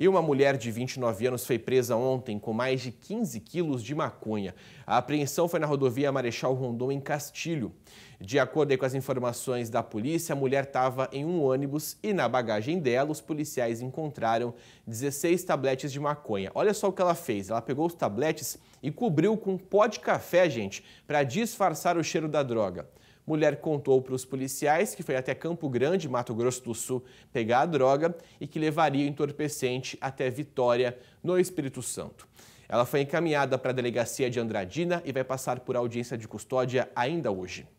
E uma mulher de 29 anos foi presa ontem com mais de 15 quilos de maconha. A apreensão foi na rodovia Marechal Rondon, em Castilho. De acordo com as informações da polícia, a mulher estava em um ônibus e na bagagem dela, os policiais encontraram 16 tabletes de maconha. Olha só o que ela fez: ela pegou os tabletes e cobriu com pó de café, gente, para disfarçar o cheiro da droga. Mulher contou para os policiais que foi até Campo Grande, Mato Grosso do Sul, pegar a droga e que levaria o entorpecente até Vitória, no Espírito Santo. Ela foi encaminhada para a delegacia de Andradina e vai passar por audiência de custódia ainda hoje.